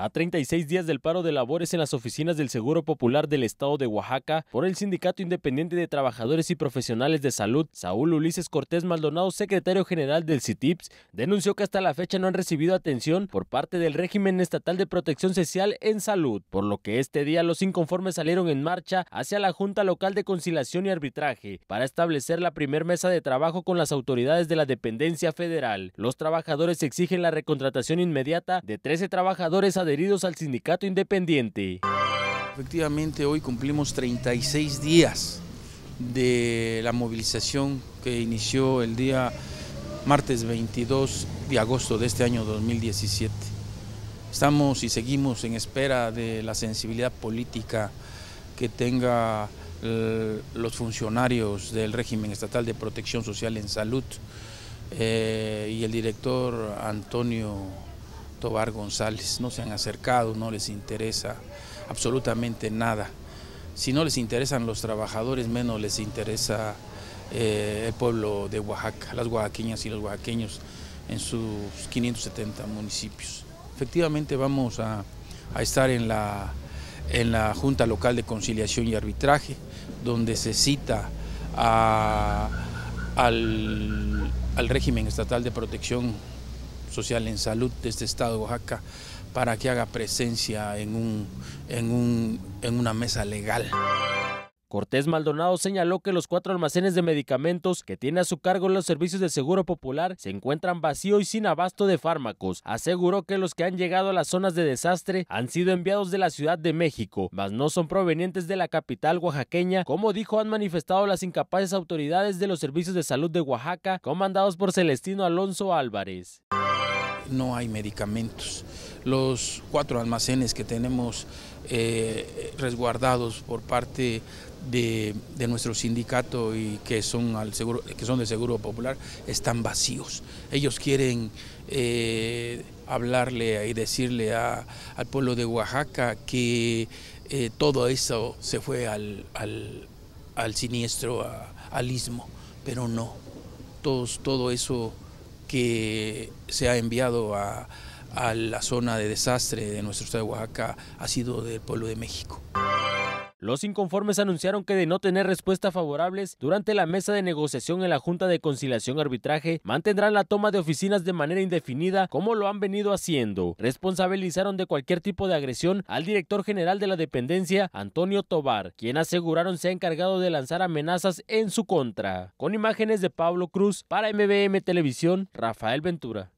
A 36 días del paro de labores en las oficinas del Seguro Popular del Estado de Oaxaca por el Sindicato Independiente de Trabajadores y Profesionales de Salud, Saúl Ulises Cortés Maldonado, secretario general del CITIPS, denunció que hasta la fecha no han recibido atención por parte del régimen estatal de protección social en salud, por lo que este día los inconformes salieron en marcha hacia la Junta Local de Conciliación y Arbitraje para establecer la primer mesa de trabajo con las autoridades de la dependencia federal. Los trabajadores exigen la recontratación inmediata de 13 trabajadores a adheridos al sindicato independiente. Efectivamente, hoy cumplimos 36 días de la movilización que inició el día martes 22 de agosto de este año 2017. Estamos y seguimos en espera de la sensibilidad política que tenga eh, los funcionarios del régimen estatal de protección social en salud eh, y el director Antonio Tobar González. No se han acercado, no les interesa absolutamente nada. Si no les interesan los trabajadores, menos les interesa eh, el pueblo de Oaxaca, las oaxaqueñas y los oaxaqueños en sus 570 municipios. Efectivamente vamos a, estar en la, en la Junta Local de Conciliación y Arbitraje, donde se cita al, al régimen estatal de protección Social en Salud de este estado de Oaxaca para que haga presencia en, un, en, una mesa legal. Cortés Maldonado señaló que los cuatro almacenes de medicamentos que tiene a su cargo los servicios de Seguro Popular se encuentran vacíos y sin abasto de fármacos. Aseguró que los que han llegado a las zonas de desastre han sido enviados de la Ciudad de México, mas no son provenientes de la capital oaxaqueña, como dijo han manifestado las incapaces autoridades de los servicios de salud de Oaxaca, comandados por Celestino Alonso Álvarez no hay medicamentos. Los cuatro almacenes que tenemos eh, resguardados por parte de, nuestro sindicato y que son, al seguro, que son de Seguro Popular están vacíos. Ellos quieren eh, hablarle y decirle al pueblo de Oaxaca que eh, todo eso se fue al, siniestro, al istmo, pero no, todo eso que se ha enviado a, la zona de desastre de nuestro estado de Oaxaca ha sido del pueblo de México. Los inconformes anunciaron que de no tener respuestas favorables durante la mesa de negociación en la Junta de Conciliación Arbitraje, mantendrán la toma de oficinas de manera indefinida como lo han venido haciendo. Responsabilizaron de cualquier tipo de agresión al director general de la dependencia, Antonio Tobar, quien aseguraron se ha encargado de lanzar amenazas en su contra. Con imágenes de Pablo Cruz para MBM Televisión, Rafael Ventura.